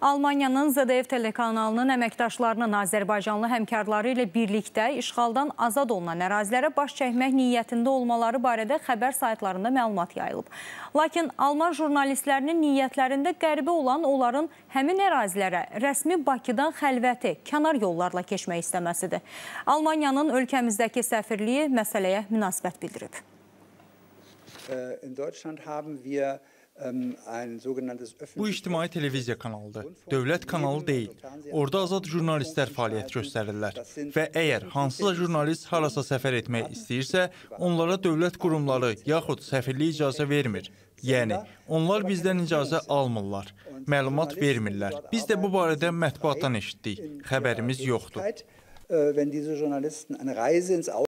Almaniyanın ZDF telekanalının əməkdaşlarının Azərbaycanlı həmkarları ilə birlikdə işğaldan azad olunan ərazilərə baş çəkmək niyyətində olmaları barədə xəbər saytlarında məlumat yayılıb. Lakin Alman jurnalistlərinin niyyətlərində qəribə olan onların həmin ərazilərə rəsmi Bakıdan xəlvəti, kənar yollarla keçmək istəməsidir. Almaniyanın ölkəmizdəki səfirliyi məsələyə münasibət bildirib. Äh, in Deutschland haben wir Ähm, bu ictimai televiziya kanalıdır, dövlət kanalı deyil. Orda azad jurnalistlər fəaliyyət göstərirlər və əgər hansısa jurnalist harasa səfər etmək istəyirsə, onlara dövlət qurumları yaxud səfirlik icazə vermir. Yəni, onlar bizdən icazə almırlar, məlumat vermirlər. Biz də bu barədə mətbuatdan eşitdik, xəbərimiz yoxdur. Äh, wenn diese Journalisten eine Reise ins